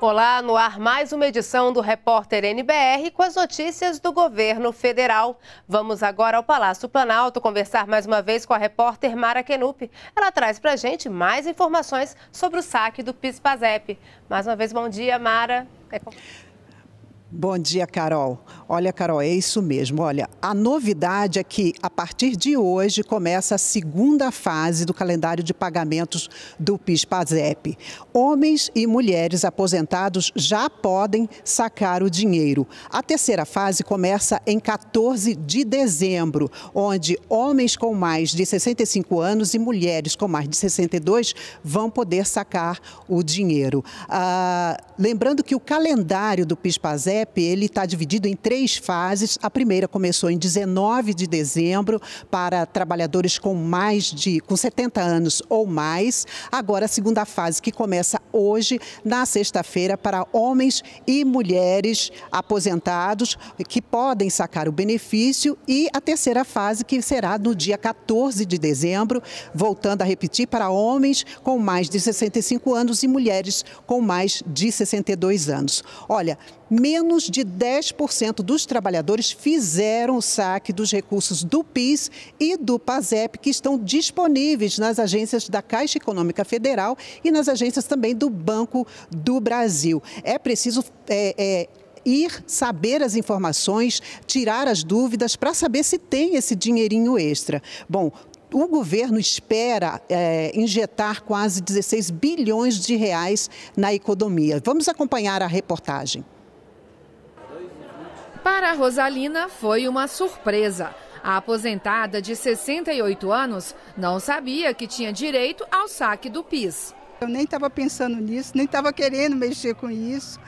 Olá, no ar mais uma edição do Repórter NBR com as notícias do governo federal. Vamos agora ao Palácio Planalto conversar mais uma vez com a repórter Mara Kenup. Ela traz para a gente mais informações sobre o saque do PIS-PASEP. Mais uma vez, bom dia, Mara. É com... Bom dia, Carol. Olha, Carol, é isso mesmo. Olha, a novidade é que a partir de hoje começa a segunda fase do calendário de pagamentos do PIS/PASEP. Homens e mulheres aposentados já podem sacar o dinheiro. A terceira fase começa em 14 de dezembro, onde homens com mais de 65 anos e mulheres com mais de 62 vão poder sacar o dinheiro. Ah, lembrando que o calendário do PIS/PASEP ele está dividido em três fases. A primeira começou em 19 de dezembro para trabalhadores com mais de com 70 anos ou mais. Agora a segunda fase que começa hoje na sexta-feira para homens e mulheres aposentados que podem sacar o benefício e a terceira fase que será no dia 14 de dezembro, voltando a repetir para homens com mais de 65 anos e mulheres com mais de 62 anos. Olha, menos menos de 10% dos trabalhadores fizeram o saque dos recursos do PIS e do PASEP, que estão disponíveis nas agências da Caixa Econômica Federal e nas agências também do Banco do Brasil. É preciso. É, é, ir saber as informações, tirar as dúvidas para saber se tem esse dinheirinho extra. Bom, o governo espera é, injetar quase 16 bilhões de reais na economia. Vamos acompanhar a reportagem. Para Rosalina, foi uma surpresa. A aposentada de 68 anos não sabia que tinha direito ao saque do PIS. Eu nem estava pensando nisso, nem estava querendo mexer com isso,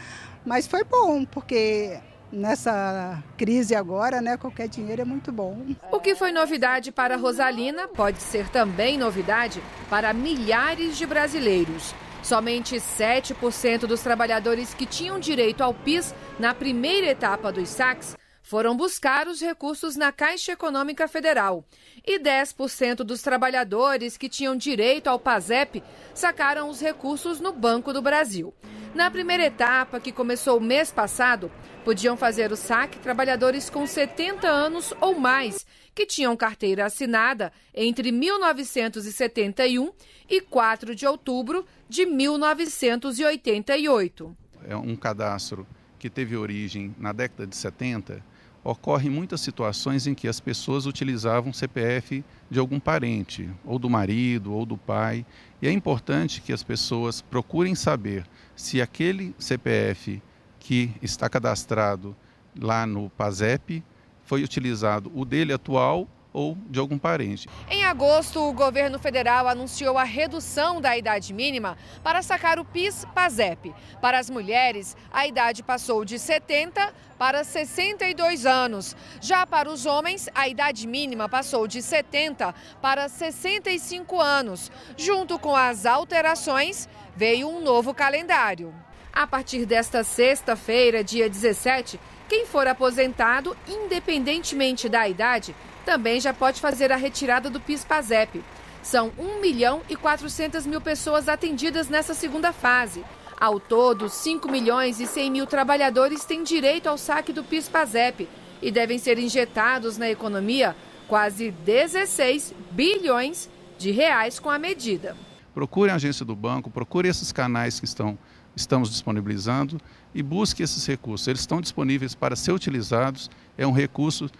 mas foi bom, porque nessa crise agora, né, qualquer dinheiro é muito bom. O que foi novidade para Rosalina pode ser também novidade para milhares de brasileiros. Somente 7% dos trabalhadores que tinham direito ao PIS na primeira etapa dos saques foram buscar os recursos na Caixa Econômica Federal. E 10% dos trabalhadores que tinham direito ao PASEP sacaram os recursos no Banco do Brasil. Na primeira etapa, que começou o mês passado, podiam fazer o saque trabalhadores com 70 anos ou mais, que tinham carteira assinada entre 1971 e 4 de outubro de 1988. É um cadastro que teve origem na década de 70 ocorrem muitas situações em que as pessoas utilizavam o CPF de algum parente, ou do marido, ou do pai, e é importante que as pessoas procurem saber se aquele CPF que está cadastrado lá no PASEP foi utilizado o dele atual ou de algum parente. Em agosto, o governo federal anunciou a redução da idade mínima para sacar o PIS-PASEP. Para as mulheres, a idade passou de 70 para 62 anos. Já para os homens, a idade mínima passou de 70 para 65 anos. Junto com as alterações, veio um novo calendário. A partir desta sexta-feira, dia 17, quem for aposentado, independentemente da idade, também já pode fazer a retirada do PIS-PASEP. São 1 milhão e 400 mil pessoas atendidas nessa segunda fase. Ao todo, 5 milhões e 100 mil trabalhadores têm direito ao saque do PIS-PASEP e devem ser injetados na economia quase 16 bilhões de reais com a medida. Procure a agência do banco, procure esses canais que estão estamos disponibilizando e busque esses recursos. Eles estão disponíveis para ser utilizados, é um recurso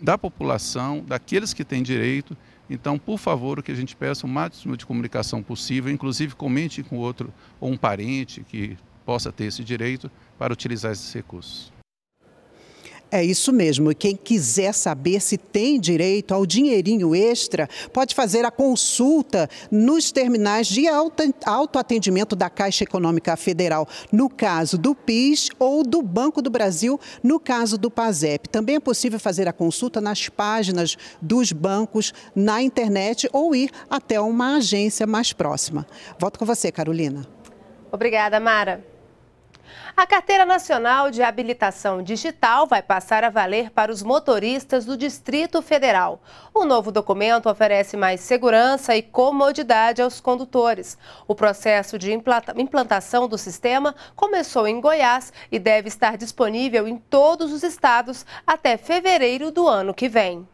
da população, daqueles que têm direito. Então, por favor, o que a gente peça, o máximo de comunicação possível, inclusive comente com outro ou um parente que possa ter esse direito para utilizar esses recursos. É isso mesmo. E quem quiser saber se tem direito ao dinheirinho extra, pode fazer a consulta nos terminais de autoatendimento da Caixa Econômica Federal, no caso do PIS ou do Banco do Brasil, no caso do PASEP. Também é possível fazer a consulta nas páginas dos bancos na internet ou ir até uma agência mais próxima. Volto com você, Carolina. Obrigada, Mara. A Carteira Nacional de Habilitação Digital vai passar a valer para os motoristas do Distrito Federal. O novo documento oferece mais segurança e comodidade aos condutores. O processo de implantação do sistema começou em Goiás e deve estar disponível em todos os estados até fevereiro do ano que vem.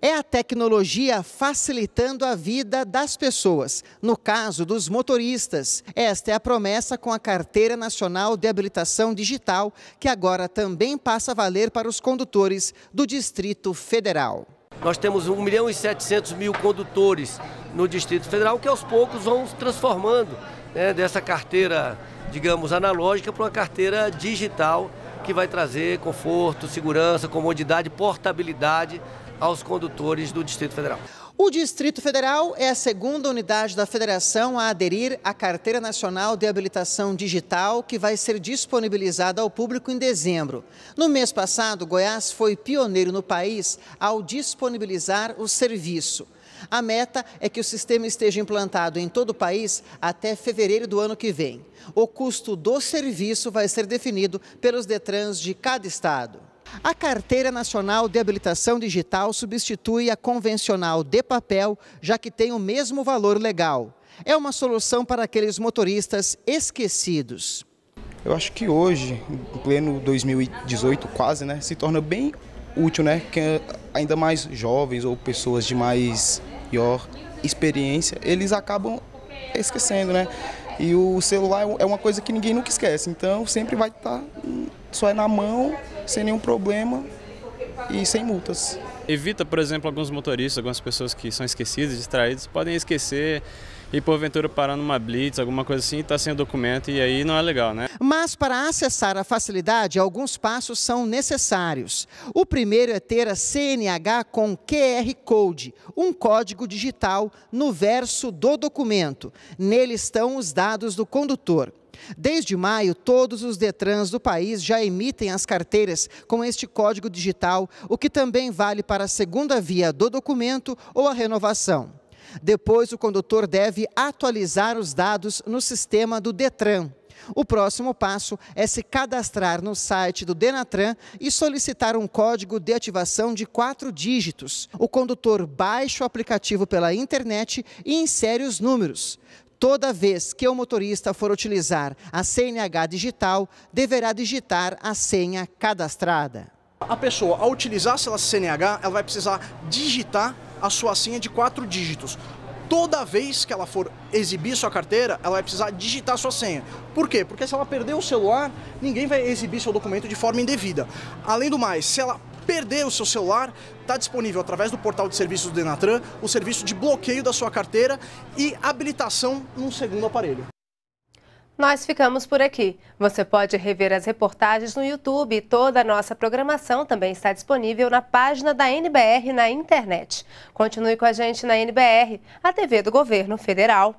É a tecnologia facilitando a vida das pessoas, no caso dos motoristas. Esta é a promessa com a Carteira Nacional de Habilitação Digital, que agora também passa a valer para os condutores do Distrito Federal. Nós temos 1 milhão e 700 mil condutores no Distrito Federal que aos poucos vão se transformando né, dessa carteira, digamos, analógica para uma carteira digital que vai trazer conforto, segurança, comodidade, portabilidade aos condutores do Distrito Federal. O Distrito Federal é a segunda unidade da federação a aderir à Carteira Nacional de Habilitação Digital, que vai ser disponibilizada ao público em dezembro. No mês passado, Goiás foi pioneiro no país ao disponibilizar o serviço. A meta é que o sistema esteja implantado em todo o país até fevereiro do ano que vem. O custo do serviço vai ser definido pelos Detrans de cada estado. A Carteira Nacional de Habilitação Digital substitui a convencional de papel, já que tem o mesmo valor legal. É uma solução para aqueles motoristas esquecidos. Eu acho que hoje, em pleno 2018 quase, né, se torna bem útil, né, que ainda mais jovens ou pessoas de mais maior experiência, eles acabam esquecendo, né? E o celular é uma coisa que ninguém nunca esquece, então sempre vai estar tá só é na mão, sem nenhum problema e sem multas. Evita, por exemplo, alguns motoristas, algumas pessoas que são esquecidas, distraídas, podem esquecer e porventura parar numa blitz, alguma coisa assim, está sem o documento e aí não é legal, né? Mas para acessar a facilidade, alguns passos são necessários. O primeiro é ter a CNH com QR Code, um código digital no verso do documento. Nele estão os dados do condutor. Desde maio, todos os Detrans do país já emitem as carteiras com este código digital, o que também vale para a segunda via do documento ou a renovação. Depois, o condutor deve atualizar os dados no sistema do Detran. O próximo passo é se cadastrar no site do Denatran e solicitar um código de ativação de quatro dígitos. O condutor baixa o aplicativo pela internet e insere os números. Toda vez que o motorista for utilizar a CNH digital, deverá digitar a senha cadastrada. A pessoa, ao utilizar a CNH, ela vai precisar digitar a sua senha de quatro dígitos toda vez que ela for exibir sua carteira, ela vai precisar digitar sua senha. Por quê? Porque se ela perder o celular, ninguém vai exibir seu documento de forma indevida. Além do mais, se ela Perder o seu celular, está disponível através do portal de serviços do Denatran o serviço de bloqueio da sua carteira e habilitação num segundo aparelho. Nós ficamos por aqui. Você pode rever as reportagens no YouTube e toda a nossa programação também está disponível na página da NBR na internet. Continue com a gente na NBR, a TV do Governo Federal.